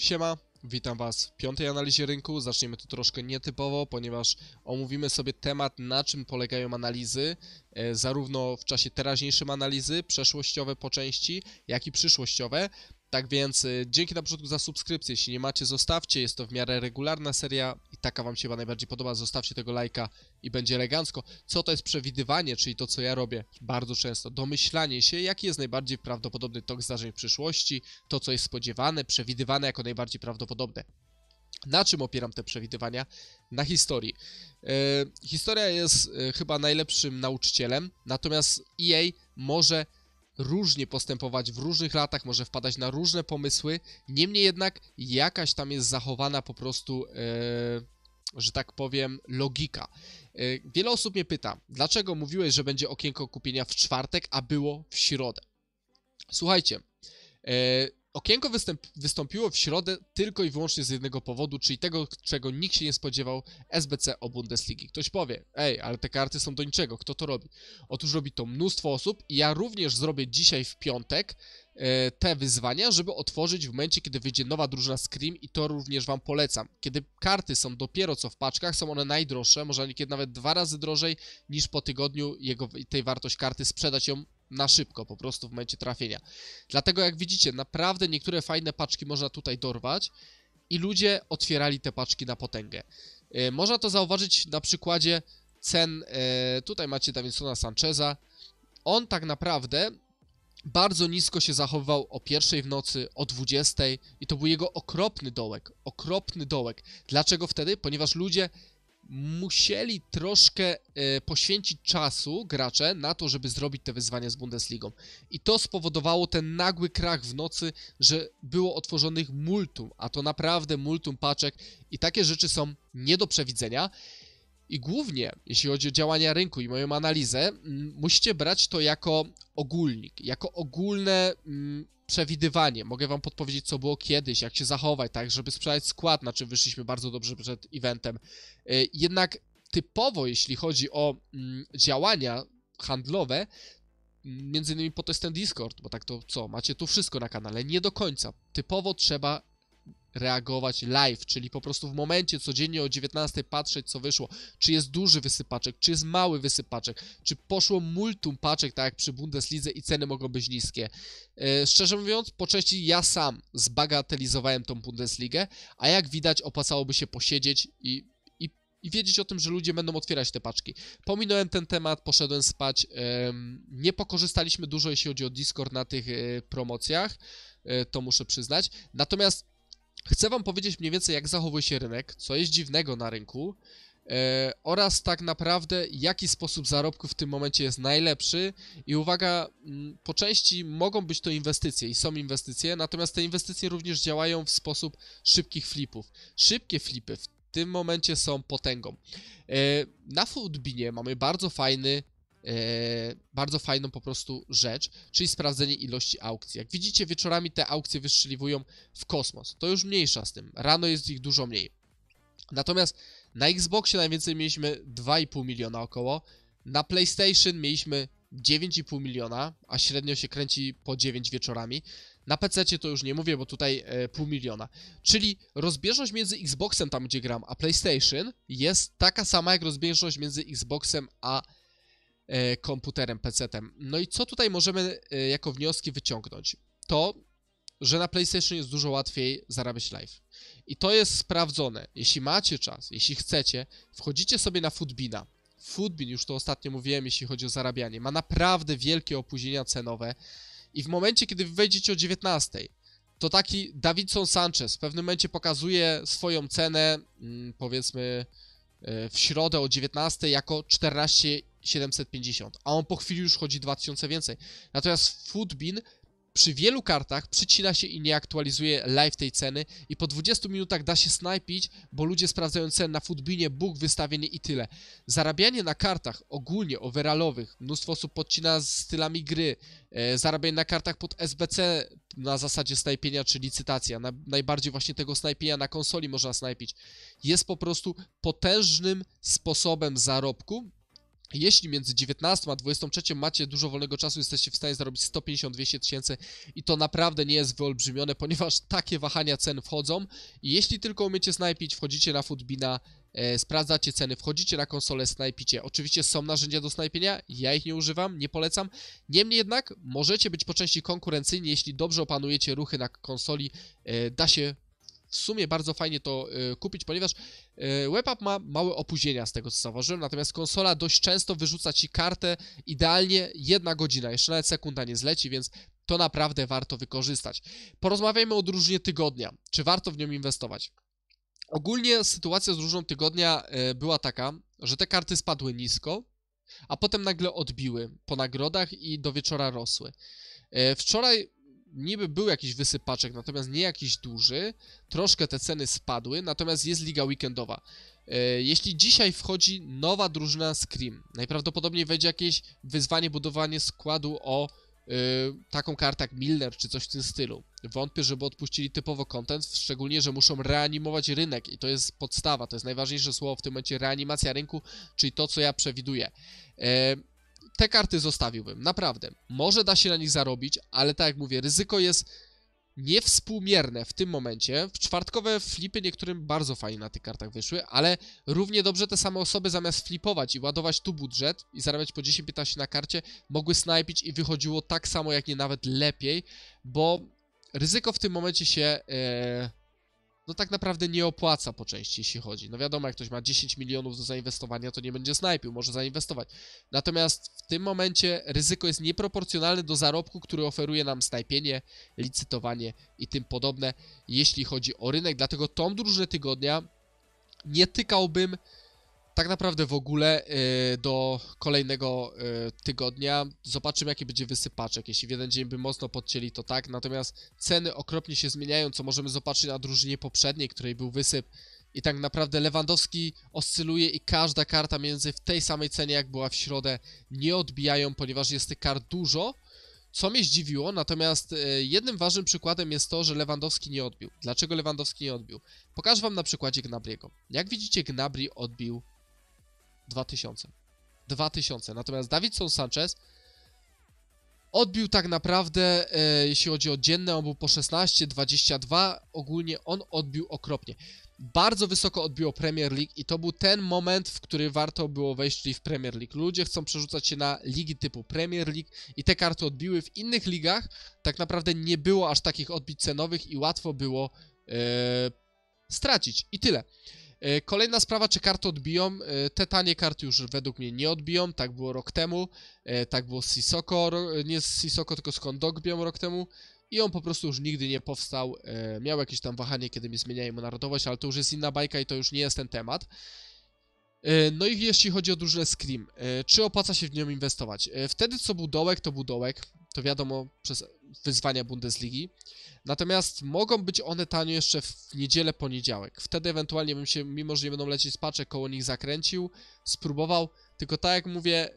Siema, witam Was w piątej analizie rynku. Zaczniemy tu troszkę nietypowo, ponieważ omówimy sobie temat, na czym polegają analizy, e, zarówno w czasie teraźniejszym analizy, przeszłościowe po części, jak i przyszłościowe. Tak więc e, dzięki na początku za subskrypcję. Jeśli nie macie, zostawcie. Jest to w miarę regularna seria taka wam się chyba najbardziej podoba, zostawcie tego lajka i będzie elegancko. Co to jest przewidywanie, czyli to, co ja robię bardzo często, domyślanie się, jaki jest najbardziej prawdopodobny tok zdarzeń w przyszłości, to, co jest spodziewane, przewidywane jako najbardziej prawdopodobne. Na czym opieram te przewidywania? Na historii. E, historia jest e, chyba najlepszym nauczycielem, natomiast EA może różnie postępować w różnych latach, może wpadać na różne pomysły, niemniej jednak jakaś tam jest zachowana po prostu, e, że tak powiem, logika. E, wiele osób mnie pyta, dlaczego mówiłeś, że będzie okienko kupienia w czwartek, a było w środę? Słuchajcie, e, Okienko występ, wystąpiło w środę tylko i wyłącznie z jednego powodu, czyli tego, czego nikt się nie spodziewał, SBC o Bundesligi. Ktoś powie, ej, ale te karty są do niczego, kto to robi? Otóż robi to mnóstwo osób i ja również zrobię dzisiaj w piątek e, te wyzwania, żeby otworzyć w momencie, kiedy wyjdzie nowa drużyna Scream i to również Wam polecam. Kiedy karty są dopiero co w paczkach, są one najdroższe, może niekiedy nawet dwa razy drożej niż po tygodniu jego, tej wartość karty sprzedać ją na szybko, po prostu w momencie trafienia. Dlatego jak widzicie, naprawdę niektóre fajne paczki można tutaj dorwać i ludzie otwierali te paczki na potęgę. E, można to zauważyć na przykładzie cen, e, tutaj macie Davinsona Sancheza, on tak naprawdę bardzo nisko się zachowywał o pierwszej w nocy, o 20 i to był jego okropny dołek, okropny dołek. Dlaczego wtedy? Ponieważ ludzie musieli troszkę e, poświęcić czasu gracze na to, żeby zrobić te wyzwania z Bundesligą. I to spowodowało ten nagły krach w nocy, że było otworzonych multum, a to naprawdę multum paczek i takie rzeczy są nie do przewidzenia. I głównie, jeśli chodzi o działania rynku i moją analizę, musicie brać to jako ogólnik, jako ogólne przewidywanie. Mogę wam podpowiedzieć, co było kiedyś, jak się zachować, tak, żeby sprzedać skład, na czym wyszliśmy bardzo dobrze przed eventem. E, jednak typowo, jeśli chodzi o mm, działania handlowe, mm, między innymi po to jest ten Discord, bo tak to co, macie tu wszystko na kanale, nie do końca. Typowo trzeba reagować live, czyli po prostu w momencie codziennie o 19 patrzeć, co wyszło, czy jest duży wysypaczek, czy jest mały wysypaczek, czy poszło multum paczek, tak jak przy Bundeslidze i ceny mogą być niskie. Yy, szczerze mówiąc, po części ja sam zbagatelizowałem tą Bundesligę, a jak widać opłacałoby się posiedzieć i, i, i wiedzieć o tym, że ludzie będą otwierać te paczki. Pominąłem ten temat, poszedłem spać. Yy, nie pokorzystaliśmy dużo, jeśli chodzi o Discord na tych yy, promocjach, e, to muszę przyznać. Natomiast Chcę wam powiedzieć mniej więcej, jak zachowuje się rynek, co jest dziwnego na rynku yy, oraz tak naprawdę, jaki sposób zarobku w tym momencie jest najlepszy. I uwaga, po części mogą być to inwestycje i są inwestycje, natomiast te inwestycje również działają w sposób szybkich flipów. Szybkie flipy w tym momencie są potęgą. Yy, na Foodbinie mamy bardzo fajny E, bardzo fajną po prostu rzecz, czyli sprawdzenie ilości aukcji. Jak widzicie, wieczorami te aukcje wystrzeliwują w kosmos. To już mniejsza z tym. Rano jest ich dużo mniej. Natomiast na Xboxie najwięcej mieliśmy 2,5 miliona około. Na PlayStation mieliśmy 9,5 miliona, a średnio się kręci po 9 wieczorami. Na PC to już nie mówię, bo tutaj e, pół miliona. Czyli rozbieżność między Xboxem, tam gdzie gram, a PlayStation jest taka sama jak rozbieżność między Xboxem a PlayStation E, komputerem, PC-tem. No i co tutaj możemy e, jako wnioski wyciągnąć? To, że na PlayStation jest dużo łatwiej zarabiać live. I to jest sprawdzone. Jeśli macie czas, jeśli chcecie, wchodzicie sobie na Foodbina. Foodbin, już to ostatnio mówiłem, jeśli chodzi o zarabianie, ma naprawdę wielkie opóźnienia cenowe i w momencie, kiedy wejdziecie o 19, to taki Davidson Sanchez w pewnym momencie pokazuje swoją cenę, mm, powiedzmy e, w środę o 19 jako 14 750, a on po chwili już chodzi 2000 więcej. Natomiast Foodbin przy wielu kartach przycina się i nie aktualizuje live tej ceny i po 20 minutach da się snajpić, bo ludzie sprawdzają cenę na Foodbinie, Bóg, wystawienie i tyle. Zarabianie na kartach ogólnie, overallowych, mnóstwo osób podcina stylami gry, e, zarabianie na kartach pod SBC na zasadzie snajpienia czy licytacja, na, najbardziej właśnie tego snajpienia na konsoli można snajpić, jest po prostu potężnym sposobem zarobku jeśli między 19 a 23 macie dużo wolnego czasu, jesteście w stanie zarobić 150-200 tysięcy i to naprawdę nie jest wyolbrzymione, ponieważ takie wahania cen wchodzą. I jeśli tylko umiecie snajpić, wchodzicie na Footbina, e, sprawdzacie ceny, wchodzicie na konsolę, snajpicie. Oczywiście są narzędzia do snajpienia, ja ich nie używam, nie polecam. Niemniej jednak możecie być po części konkurencyjni, jeśli dobrze opanujecie ruchy na konsoli, e, da się w sumie bardzo fajnie to y, kupić, ponieważ y, WebApp ma małe opóźnienia z tego co zauważyłem, natomiast konsola dość często wyrzuca ci kartę idealnie jedna godzina, jeszcze nawet sekunda nie zleci, więc to naprawdę warto wykorzystać. Porozmawiajmy o drużynie tygodnia, czy warto w nią inwestować. Ogólnie sytuacja z drużyną tygodnia y, była taka, że te karty spadły nisko, a potem nagle odbiły po nagrodach i do wieczora rosły. Y, wczoraj niby był jakiś wysypaczek, natomiast nie jakiś duży. Troszkę te ceny spadły, natomiast jest liga weekendowa. E, jeśli dzisiaj wchodzi nowa drużyna Scream, najprawdopodobniej wejdzie jakieś wyzwanie budowanie składu o yy, taką kartę jak Milner czy coś w tym stylu. Wątpię, żeby odpuścili typowo content, szczególnie, że muszą reanimować rynek i to jest podstawa, to jest najważniejsze słowo w tym momencie, reanimacja rynku, czyli to, co ja przewiduję. Yy, te karty zostawiłbym, naprawdę. Może da się na nich zarobić, ale tak jak mówię, ryzyko jest niewspółmierne w tym momencie. W czwartkowe flipy niektórym bardzo fajnie na tych kartach wyszły, ale równie dobrze te same osoby zamiast flipować i ładować tu budżet i zarabiać po 10-15 na karcie, mogły snajpić i wychodziło tak samo, jak nie nawet lepiej, bo ryzyko w tym momencie się e, no tak naprawdę nie opłaca po części, jeśli chodzi. No wiadomo, jak ktoś ma 10 milionów do zainwestowania, to nie będzie snajpił, może zainwestować. Natomiast w tym momencie ryzyko jest nieproporcjonalne do zarobku, który oferuje nam snajpienie, licytowanie i tym podobne, jeśli chodzi o rynek. Dlatego tą drużynę tygodnia nie tykałbym tak naprawdę w ogóle y, do kolejnego y, tygodnia zobaczymy, jaki będzie wysypaczek. Jeśli w jeden dzień by mocno podcięli, to tak. Natomiast ceny okropnie się zmieniają, co możemy zobaczyć na drużynie poprzedniej, której był wysyp. I tak naprawdę Lewandowski oscyluje i każda karta między w tej samej cenie, jak była w środę, nie odbijają, ponieważ jest tych kart dużo. Co mnie zdziwiło, natomiast y, jednym ważnym przykładem jest to, że Lewandowski nie odbił. Dlaczego Lewandowski nie odbił? Pokażę wam na przykładzie Gnabriego. Jak widzicie, Gnabry odbił 2000. 2000. Natomiast Davidson Sanchez odbił tak naprawdę, e, jeśli chodzi o dzienne, on był po 16, 22. Ogólnie on odbił okropnie. Bardzo wysoko odbiło Premier League i to był ten moment, w który warto było wejść czyli w Premier League. Ludzie chcą przerzucać się na ligi typu Premier League i te karty odbiły w innych ligach. Tak naprawdę nie było aż takich odbić cenowych i łatwo było e, stracić. I tyle. E, kolejna sprawa, czy karty odbiją. E, te tanie karty już według mnie nie odbiją. Tak było rok temu. E, tak było z Sisoko. Nie z Sisoko, tylko z Kondogbiem rok temu. I on po prostu już nigdy nie powstał. Miał jakieś tam wahanie, kiedy mi zmieniają mu narodowość, ale to już jest inna bajka i to już nie jest ten temat. No i jeśli chodzi o drużynę Scream, czy opłaca się w nią inwestować? Wtedy co był to był to wiadomo, przez wyzwania Bundesligi. Natomiast mogą być one tanie jeszcze w niedzielę, poniedziałek. Wtedy ewentualnie bym się, mimo że nie będą lecieć spacze koło nich zakręcił, spróbował. Tylko tak jak mówię,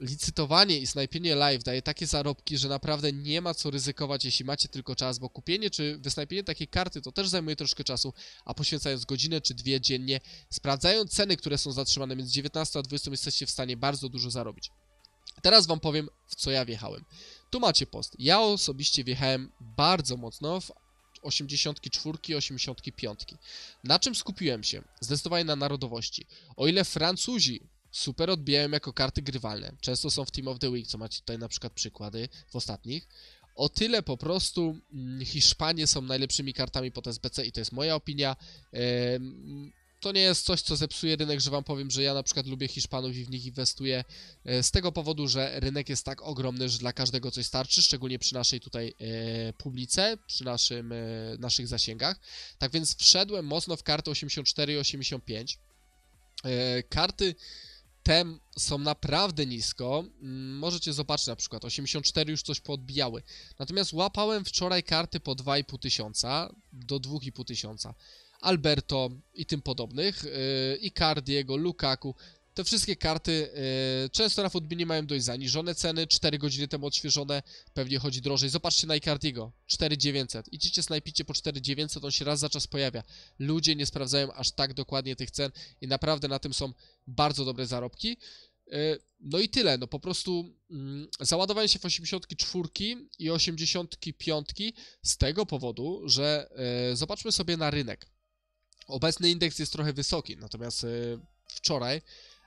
licytowanie i snajpienie live daje takie zarobki, że naprawdę nie ma co ryzykować, jeśli macie tylko czas, bo kupienie czy wysnajpienie takiej karty to też zajmuje troszkę czasu, a poświęcając godzinę czy dwie dziennie, sprawdzając ceny, które są zatrzymane między 19 a 20 jesteście w stanie bardzo dużo zarobić. Teraz wam powiem, w co ja wjechałem. Tu macie post. Ja osobiście wjechałem bardzo mocno w 84, 85. Na czym skupiłem się? Zdecydowanie na narodowości. O ile Francuzi super odbijają jako karty grywalne, często są w Team of the Week, co macie tutaj na przykład przykłady w ostatnich, o tyle po prostu mm, Hiszpanie są najlepszymi kartami pod SBC i to jest moja opinia to nie jest coś, co zepsuje rynek, że wam powiem, że ja na przykład lubię Hiszpanów i w nich inwestuję e, z tego powodu, że rynek jest tak ogromny, że dla każdego coś starczy, szczególnie przy naszej tutaj e, publice, przy naszym, e, naszych zasięgach. Tak więc wszedłem mocno w karty 84 i 85. Karty te są naprawdę nisko. Mm, możecie zobaczyć na przykład 84 już coś podbijały. Natomiast łapałem wczoraj karty po 2,5 tysiąca do 2,5 tysiąca. Alberto i tym podobnych, y, Icardiego, Lukaku. Te wszystkie karty y, często na nie mają dość zaniżone ceny, 4 godziny temu odświeżone, pewnie chodzi drożej. Zobaczcie na Icardiego, 4900. Idziecie, snajpicie po 4900, on się raz za czas pojawia. Ludzie nie sprawdzają aż tak dokładnie tych cen i naprawdę na tym są bardzo dobre zarobki. Y, no i tyle, no po prostu mm, załadowałem się w 84 i 85 z tego powodu, że y, zobaczmy sobie na rynek. Obecny indeks jest trochę wysoki, natomiast e, wczoraj,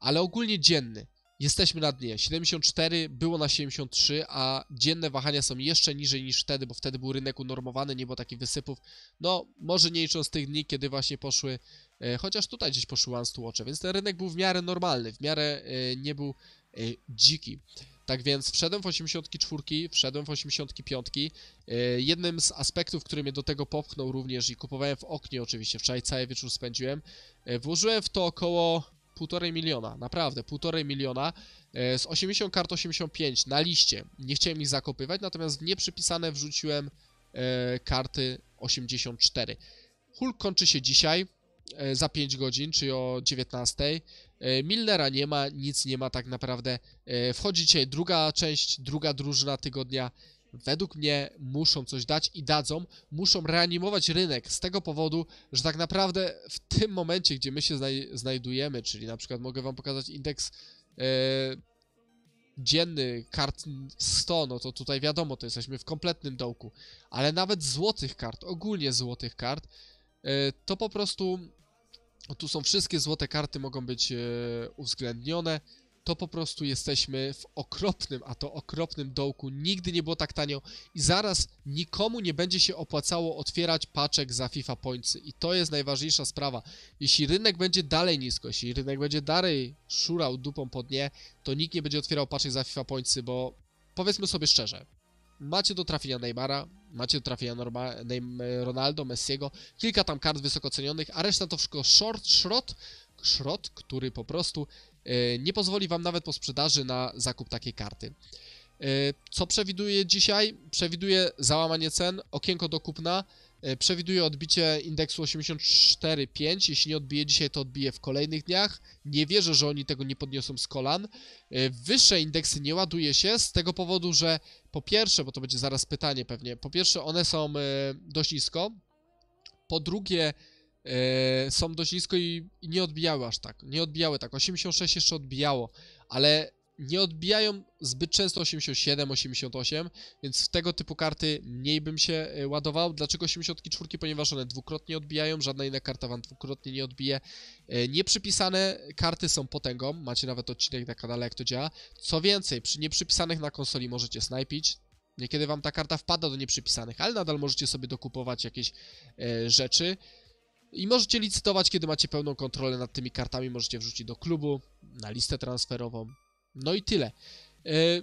ale ogólnie dzienny. Jesteśmy na dnie. 74 było na 73, a dzienne wahania są jeszcze niżej niż wtedy, bo wtedy był rynek unormowany, nie było takich wysypów. No, może nie licząc tych dni, kiedy właśnie poszły, e, chociaż tutaj gdzieś poszły one więc ten rynek był w miarę normalny, w miarę e, nie był e, dziki. Tak więc wszedłem w 84, wszedłem w 85. E, jednym z aspektów, który mnie do tego popchnął również i kupowałem w oknie oczywiście, wczoraj cały wieczór spędziłem, e, włożyłem w to około 1,5 miliona, naprawdę 1,5 miliona e, z 80 kart 85 na liście. Nie chciałem ich zakopywać, natomiast w nieprzypisane wrzuciłem karty 84. Hulk kończy się dzisiaj za 5 godzin, czyli o 19. E, Milnera nie ma, nic nie ma tak naprawdę. E, wchodzi dzisiaj druga część, druga drużyna tygodnia. Według mnie muszą coś dać i dadzą. Muszą reanimować rynek z tego powodu, że tak naprawdę w tym momencie, gdzie my się znajdujemy, czyli na przykład mogę Wam pokazać indeks e, dzienny kart 100, no to tutaj wiadomo, to jesteśmy w kompletnym dołku, ale nawet złotych kart, ogólnie złotych kart, to po prostu tu są wszystkie złote karty, mogą być e, uwzględnione. To po prostu jesteśmy w okropnym, a to okropnym dołku. Nigdy nie było tak tanio i zaraz nikomu nie będzie się opłacało otwierać paczek za FIFA Pointsy. I to jest najważniejsza sprawa. Jeśli rynek będzie dalej nisko, jeśli rynek będzie dalej szurał dupą po dnie, to nikt nie będzie otwierał paczek za FIFA Pointsy, bo powiedzmy sobie szczerze, macie do trafienia Neymara, Macie trafienia e, Ronaldo, Messiego, kilka tam kart wysoko cenionych, a reszta to wszystko short, short, short, który po prostu e, nie pozwoli Wam nawet po sprzedaży na zakup takiej karty. E, co przewiduje dzisiaj? Przewiduje załamanie cen, okienko do kupna, E, przewiduje odbicie indeksu 84,5. Jeśli nie odbije dzisiaj, to odbije w kolejnych dniach. Nie wierzę, że oni tego nie podniosą z kolan. E, wyższe indeksy nie ładuje się z tego powodu, że po pierwsze, bo to będzie zaraz pytanie pewnie, po pierwsze one są e, dość nisko, po drugie są dość nisko i nie odbijały aż tak. Nie odbijały tak. 86 jeszcze odbijało, ale nie odbijają zbyt często 87, 88, więc w tego typu karty mniej bym się e, ładował. Dlaczego 84? Ponieważ one dwukrotnie odbijają, żadna inna karta wam dwukrotnie nie odbije. E, nieprzypisane karty są potęgą, macie nawet odcinek na kanale jak to działa. Co więcej, przy nieprzypisanych na konsoli możecie snajpić, Niekiedy wam ta karta wpada do nieprzypisanych, ale nadal możecie sobie dokupować jakieś e, rzeczy. I możecie licytować, kiedy macie pełną kontrolę nad tymi kartami. Możecie wrzucić do klubu, na listę transferową, no i tyle. E,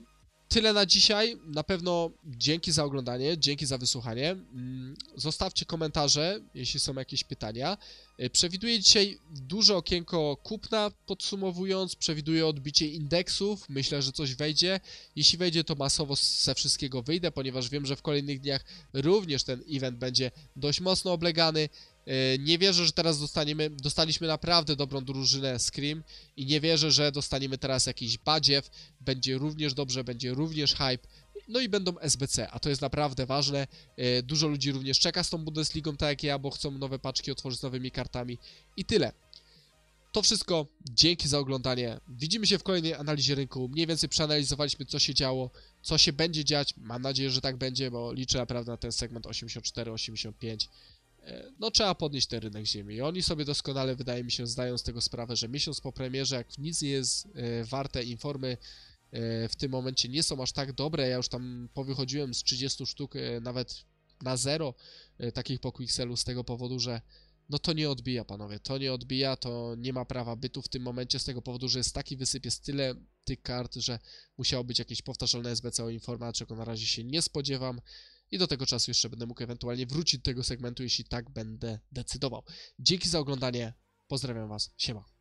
tyle na dzisiaj. Na pewno dzięki za oglądanie, dzięki za wysłuchanie. Mm, zostawcie komentarze, jeśli są jakieś pytania. E, przewiduję dzisiaj duże okienko kupna, podsumowując. Przewiduję odbicie indeksów. Myślę, że coś wejdzie. Jeśli wejdzie, to masowo ze wszystkiego wyjdę, ponieważ wiem, że w kolejnych dniach również ten event będzie dość mocno oblegany. E, nie wierzę, że teraz dostaniemy, dostaliśmy naprawdę dobrą drużynę Scream i nie wierzę, że dostaniemy teraz jakiś badziew, będzie również dobrze, będzie również hype, no i będą SBC, a to jest naprawdę ważne. E, dużo ludzi również czeka z tą Bundesligą, tak jak ja, bo chcą nowe paczki otworzyć z nowymi kartami i tyle. To wszystko, dzięki za oglądanie. Widzimy się w kolejnej analizie rynku. Mniej więcej przeanalizowaliśmy, co się działo, co się będzie dziać. Mam nadzieję, że tak będzie, bo liczę naprawdę na ten segment 84-85 no trzeba podnieść ten rynek ziemi. I oni sobie doskonale, wydaje mi się, zdają z tego sprawę, że miesiąc po premierze, jak nic nie jest e, warte, informy e, w tym momencie nie są aż tak dobre. Ja już tam powychodziłem z 30 sztuk, e, nawet na zero takich po Quixelu z tego powodu, że no to nie odbija, panowie, to nie odbija, to nie ma prawa bytu w tym momencie z tego powodu, że jest taki wysyp, jest tyle tych kart, że musiało być jakieś powtarzalne SBC o informa czego na razie się nie spodziewam i do tego czasu jeszcze będę mógł ewentualnie wrócić do tego segmentu, jeśli tak będę decydował. Dzięki za oglądanie, pozdrawiam Was, siema.